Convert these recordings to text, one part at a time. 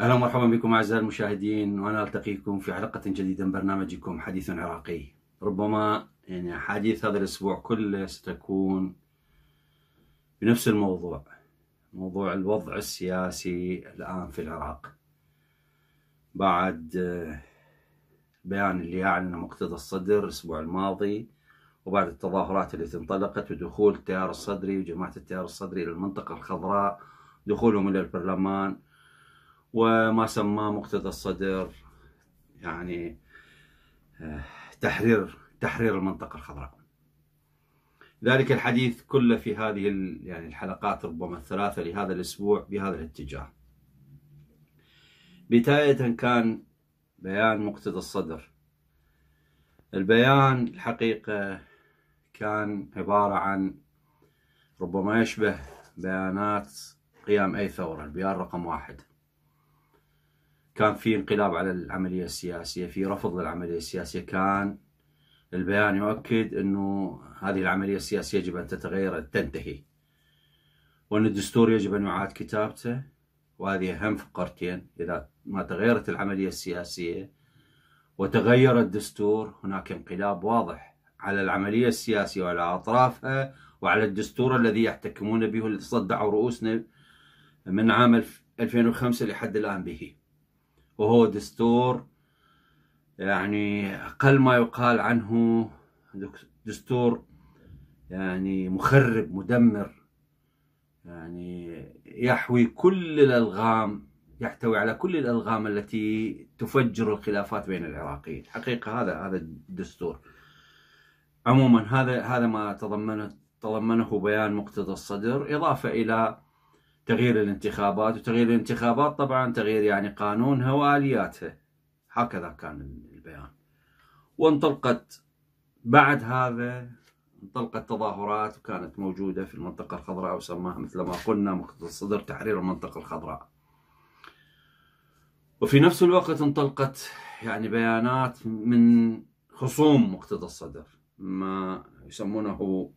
اهلا ومرحبا بكم اعزائي المشاهدين وانا التقيكم في حلقه جديده من برنامجكم حديث عراقي ربما يعني احاديث هذا الاسبوع كله ستكون بنفس الموضوع موضوع الوضع السياسي الآن في العراق بعد البيان آه، اللي أعلنه مقتدى الصدر الأسبوع الماضي وبعد التظاهرات التي انطلقت ودخول التيار الصدري وجماعة التيار الصدري إلى المنطقة الخضراء دخولهم إلى البرلمان وما سماه مقتدى الصدر يعني آه، تحرير تحرير المنطقة الخضراء ذلك الحديث كله في هذه يعني الحلقات ربما الثلاثة لهذا الأسبوع بهذا الاتجاه بداية كان بيان مقتدى الصدر البيان الحقيقة كان عبارة عن ربما يشبه بيانات قيام أي ثورة البيان رقم واحد كان في انقلاب على العملية السياسية في رفض للعملية السياسية كان البيان يؤكد أنه هذه العملية السياسية يجب أن تتغير أن تنتهي وأن الدستور يجب أن يعاد كتابته وهذه أهم فقرتين إذا ما تغيرت العملية السياسية وتغير الدستور هناك انقلاب واضح على العملية السياسية وعلى أطرافها وعلى الدستور الذي يحتكمون به والذي صدعوا رؤوسنا من عام 2005 لحد الآن به وهو دستور يعني أقل ما يقال عنه دستور يعني مخرب مدمر يعني يحوي كل الألغام يحتوي على كل الألغام التي تفجر الخلافات بين العراقيين حقيقة هذا هذا الدستور عموما هذا هذا ما تضمنه تضمنه بيان مقتضى الصدر إضافة إلى تغيير الانتخابات وتغيير الانتخابات طبعا تغيير يعني قانونها والياتها هكذا كان البيان وانطلقت بعد هذا انطلقت تظاهرات وكانت موجودة في المنطقة الخضراء وسماها مثل ما قلنا مقتل صدر تحرير المنطقة الخضراء وفي نفس الوقت انطلقت يعني بيانات من خصوم مقتدى الصدر ما يسمونه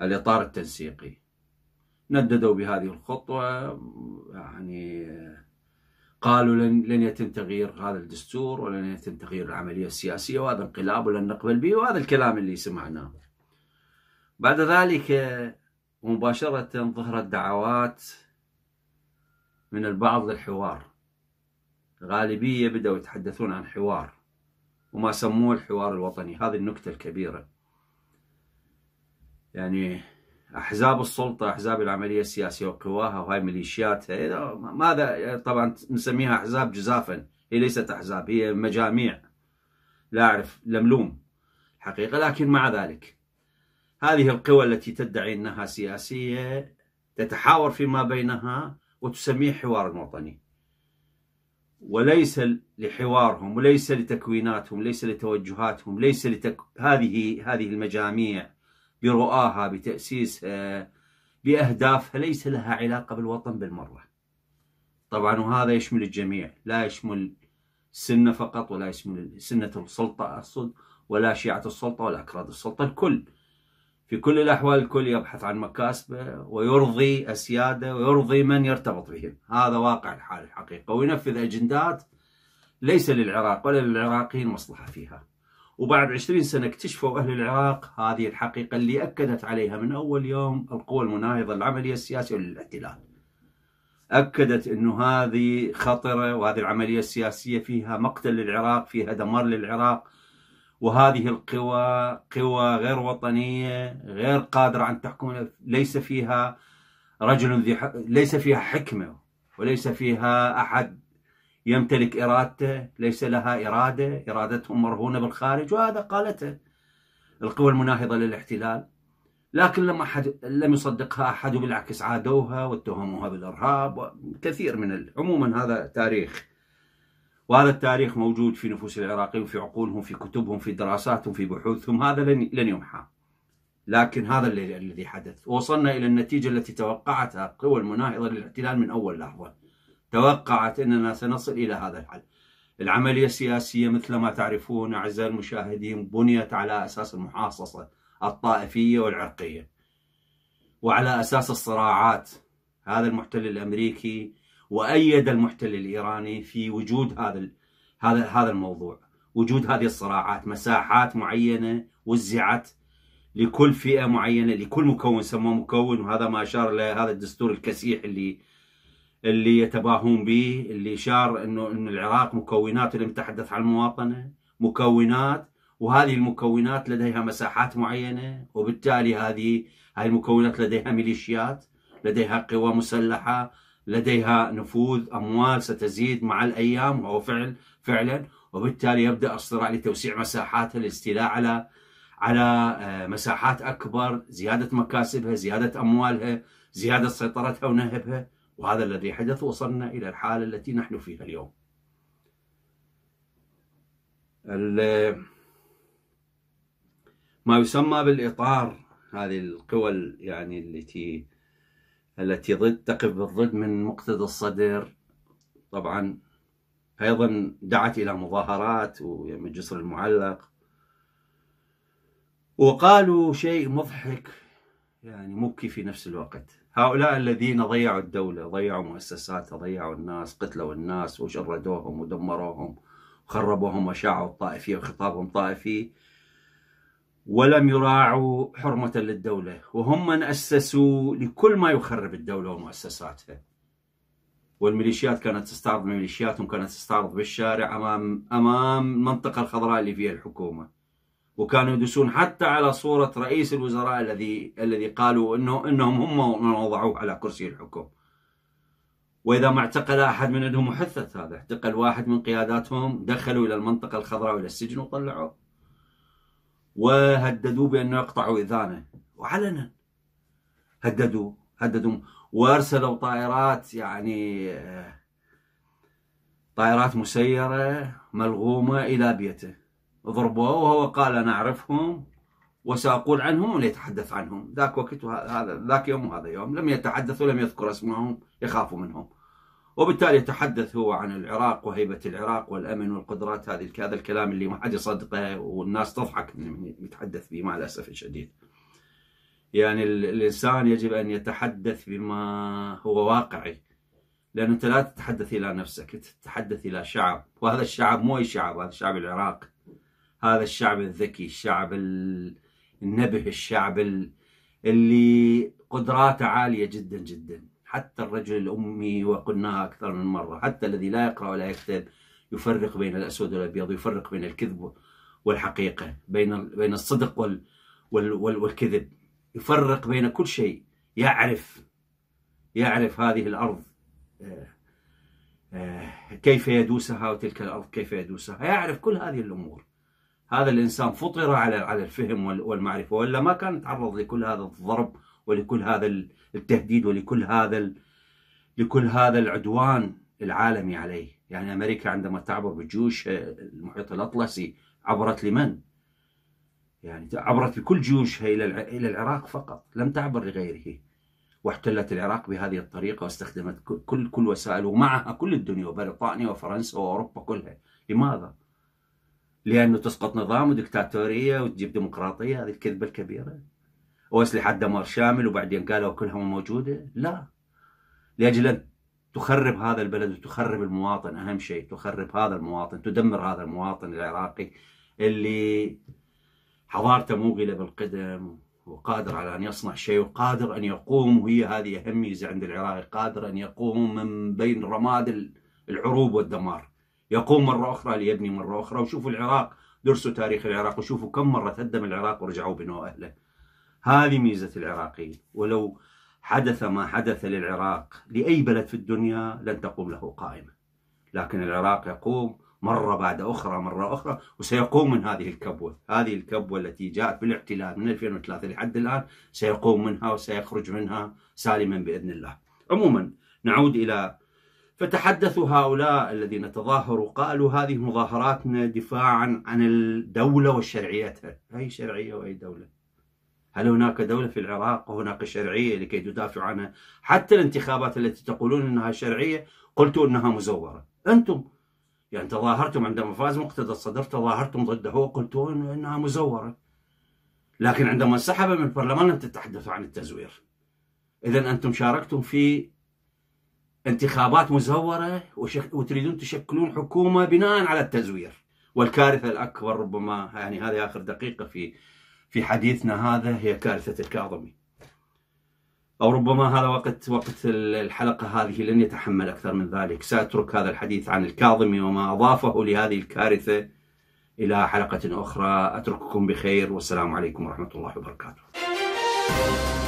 الإطار التنسيقي نددوا بهذه الخطوة يعني قالوا لن لن يتم تغيير هذا الدستور ولن يتم تغيير العمليه السياسيه وهذا انقلاب ولن نقبل به وهذا الكلام اللي سمعناه. بعد ذلك مباشره ظهرت دعوات من البعض للحوار. الغالبيه بداوا يتحدثون عن حوار وما سموه الحوار الوطني، هذه النكته الكبيره. يعني احزاب السلطه احزاب العمليه السياسيه وقواها وهاي ميليشياتها إيه، ماذا طبعا نسميها احزاب جزافا هي ليست احزاب هي مجاميع لا اعرف لملوم حقيقه لكن مع ذلك هذه القوى التي تدعي انها سياسيه تتحاور فيما بينها وتسميه حوار وطني وليس لحوارهم وليس لتكويناتهم ليس لتوجهاتهم ليس لتك... هذه هذه المجاميع برؤاها بتأسيسها بأهدافها ليس لها علاقة بالوطن بالمرة طبعا وهذا يشمل الجميع لا يشمل سنة فقط ولا يشمل سنة السلطة أقصد ولا شيعة السلطة ولا أكراد السلطة الكل في كل الأحوال الكل يبحث عن مكاسبه ويرضي أسياده ويرضي من يرتبط بهم هذا واقع الحال الحقيقة وينفذ أجندات ليس للعراق ولا للعراقيين مصلحة فيها وبعد 20 سنة اكتشفوا أهل العراق هذه الحقيقة اللي أكدت عليها من أول يوم القوى المناهضة للعملية السياسية وللاحتلال أكدت أنه هذه خطرة وهذه العملية السياسية فيها مقتل للعراق فيها دمار للعراق وهذه القوى قوى غير وطنية غير قادرة عن تحكم ليس فيها رجل ذي ليس فيها حكمة وليس فيها أحد يمتلك إرادته ليس لها إرادة إرادتهم مرهونة بالخارج وهذا قالته القوى المناهضة للاحتلال لكن لما حد لم يصدقها أحد بالعكس عادوها واتهموها بالإرهاب وكثير من ال... عموما هذا تاريخ وهذا التاريخ موجود في نفوس العراقيين في عقولهم في كتبهم في دراساتهم في بحوثهم هذا لن, لن يمحى لكن هذا الذي حدث وصلنا إلى النتيجة التي توقعتها القوى المناهضة للاحتلال من أول لحظة توقعت أننا سنصل إلى هذا الحل العملية السياسية مثل ما تعرفون أعزائي المشاهدين بنيت على أساس المحاصصة الطائفية والعرقية وعلى أساس الصراعات هذا المحتل الأمريكي وأيد المحتل الإيراني في وجود هذا هذا هذا الموضوع وجود هذه الصراعات مساحات معينة وزعت لكل فئة معينة لكل مكون سموه مكون وهذا ما أشار له هذا الدستور الكسيح اللي اللي يتباهون به اللي شار انه انه العراق مكونات اللي متحدث عن المواطنه مكونات وهذه المكونات لديها مساحات معينه وبالتالي هذه هاي المكونات لديها ميليشيات لديها قوى مسلحه لديها نفوذ اموال ستزيد مع الايام وهو فعل فعلا وبالتالي يبدا الصراع لتوسيع مساحاتها الاستيلاء على على آه، مساحات اكبر زياده مكاسبها زياده اموالها زياده سيطرتها ونهبها وهذا الذي حدث وصلنا إلى الحالة التي نحن فيها اليوم ما يسمى بالإطار هذه القوى يعني التي التي ضد تقف بالضد من مقتدى الصدر طبعا أيضا دعت إلى مظاهرات ويم الجسر المعلق وقالوا شيء مضحك يعني مبكي في نفس الوقت هؤلاء الذين ضيعوا الدولة ضيعوا مؤسساتها ضيعوا الناس قتلوا الناس وشردوهم ودمروهم وخربوهم وشاعوا الطائفية وخطابهم طائفي ولم يراعوا حرمة للدولة وهم من أسسوا لكل ما يخرب الدولة ومؤسساتها والميليشيات كانت تستعرض ميليشياتهم كانت تستعرض بالشارع أمام أمام المنطقة الخضراء اللي فيها الحكومة وكانوا يدسون حتى على صورة رئيس الوزراء الذي الذي قالوا انه انهم هم من وضعوه على كرسي الحكم. واذا ما اعتقل احد من عندهم وحثت هذا، اعتقل واحد من قياداتهم دخلوا الى المنطقة الخضراء والى السجن وطلعوه. وهددوه بانه يقطعوا اذانه وعلنا هددوا هددوا وارسلوا طائرات يعني آه، طائرات مسيره ملغومه الى بيته ضربوه وهو قال أنا أعرفهم وسأقول عنهم وليتحدث عنهم ذاك وقت وهذا ذاك يوم وهذا يوم لم يتحدث ولم يذكر اسمهم يخافوا منهم وبالتالي يتحدث هو عن العراق وهيبة العراق والأمن والقدرات هذه هذا الكلام اللي ما حد يصدقه والناس تضحك من يتحدث به مع الأسف الشديد يعني الإنسان يجب أن يتحدث بما هو واقعي لأن أنت لا تتحدث إلى نفسك تتحدث إلى شعب وهذا الشعب مو أي شعب هذا الشعب العراق هذا الشعب الذكي الشعب النبه الشعب اللي قدراته عالية جدا جدا حتى الرجل الأمي وقلناها أكثر من مرة حتى الذي لا يقرأ ولا يكتب يفرق بين الأسود والأبيض يفرق بين الكذب والحقيقة بين بين الصدق وال وال والكذب يفرق بين كل شيء يعرف يعرف هذه الأرض آه، آه، كيف يدوسها وتلك الأرض كيف يدوسها يعرف كل هذه الأمور هذا الانسان فطر على على الفهم والمعرفه والا ما كان يتعرض لكل هذا الضرب ولكل هذا التهديد ولكل هذا لكل هذا العدوان العالمي عليه يعني امريكا عندما تعبر بجيوش آه، المحيط الاطلسي عبرت لمن؟ يعني عبرت بكل جيوشها الى الى العراق فقط لم تعبر لغيره واحتلت العراق بهذه الطريقه واستخدمت كل كل وسائل ومعها كل الدنيا بريطانيا وفرنسا واوروبا كلها لماذا؟ لانه تسقط نظام ودكتاتوريه وتجيب ديمقراطيه هذه الكذبه الكبيره واسلحه دمار شامل وبعدين قالوا كلها موجوده لا لاجل ان تخرب هذا البلد وتخرب المواطن اهم شيء تخرب هذا المواطن تدمر هذا المواطن العراقي اللي حضارته موغله بالقدم وقادر على ان يصنع شيء وقادر ان يقوم وهي هذه اهم ميزه عند العراق قادر ان يقوم من بين رماد العروب والدمار يقوم مرة أخرى ليبني مرة أخرى وشوفوا العراق درسوا تاريخ العراق وشوفوا كم مرة تهدم العراق ورجعوا بنوا أهله هذه ميزة العراقيين ولو حدث ما حدث للعراق لأي بلد في الدنيا لن تقوم له قائمة لكن العراق يقوم مرة بعد أخرى مرة أخرى وسيقوم من هذه الكبوة هذه الكبوة التي جاءت بالاعتلال من 2003 لحد الآن سيقوم منها وسيخرج منها سالما بإذن الله عموما نعود إلى فتحدثوا هؤلاء الذين تظاهروا قالوا هذه مظاهراتنا دفاعا عن الدولة وشرعيتها أي شرعية وأي دولة هل هناك دولة في العراق وهناك شرعية لكي تدافع عنها حتى الانتخابات التي تقولون أنها شرعية قلتوا أنها مزورة أنتم يعني تظاهرتم عندما فاز مقتدى الصدر تظاهرتم ضده وقلتوا أنها مزورة لكن عندما انسحب من البرلمان لم تتحدثوا عن التزوير إذا أنتم شاركتم في انتخابات مزورة وشك... وتريدون تشكلون حكومة بناء على التزوير والكارثة الأكبر ربما يعني هذه آخر دقيقة في في حديثنا هذا هي كارثة الكاظمي أو ربما هذا وقت وقت الحلقة هذه لن يتحمل أكثر من ذلك سأترك هذا الحديث عن الكاظمي وما أضافه لهذه الكارثة إلى حلقة أخرى أترككم بخير والسلام عليكم ورحمة الله وبركاته